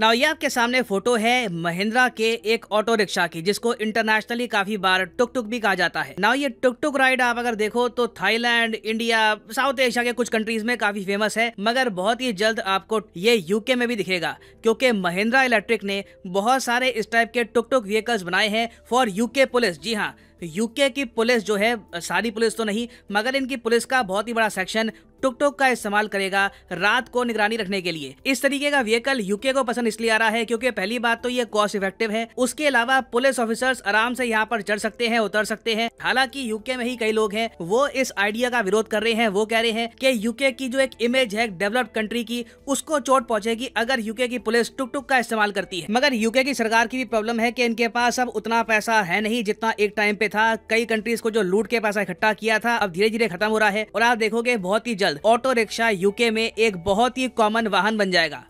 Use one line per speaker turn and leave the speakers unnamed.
नाव ये आपके सामने फोटो है महिंद्रा के एक ऑटो रिक्शा की जिसको इंटरनेशनली काफी बार टुक टुक भी कहा जाता है नाव ये टुक टुक राइड आप अगर देखो तो थाईलैंड इंडिया साउथ एशिया के कुछ कंट्रीज में काफी फेमस है मगर बहुत ही जल्द आपको ये यूके में भी दिखेगा क्योंकि महिंद्रा इलेक्ट्रिक ने बहुत सारे इस टाइप के टुक टुक व्हीकल्स बनाए हैं फॉर यूके पुलिस जी हाँ यूके की पुलिस जो है सारी पुलिस तो नहीं मगर इनकी पुलिस का बहुत ही बड़ा सेक्शन टुक टुक का इस्तेमाल करेगा रात को निगरानी रखने के लिए इस तरीके का व्हीकल यूके को पसंद इसलिए आ रहा है क्योंकि पहली बात तो ये कॉस्ट इफेक्टिव है उसके अलावा पुलिस ऑफिसर्स आराम से यहाँ पर चढ़ सकते हैं उतर सकते हैं हालांकि यूके में ही कई लोग हैं वो इस आइडिया का विरोध कर रहे हैं वो कह रहे हैं की यूके की जो एक इमेज है डेवलप्ड कंट्री की उसको चोट पहुंचेगी अगर यूके की पुलिस टुक टुक का इस्तेमाल करती है मगर यूके की सरकार की भी प्रॉब्लम है की इनके पास अब उतना पैसा है नहीं जितना एक टाइम पे था कई कंट्रीज को जो लूट के पैसा इकट्ठा किया था अब धीरे धीरे खत्म हो रहा है और आप देखोगे बहुत ही जल्द ऑटो रिक्शा यूके में एक बहुत ही कॉमन वाहन बन जाएगा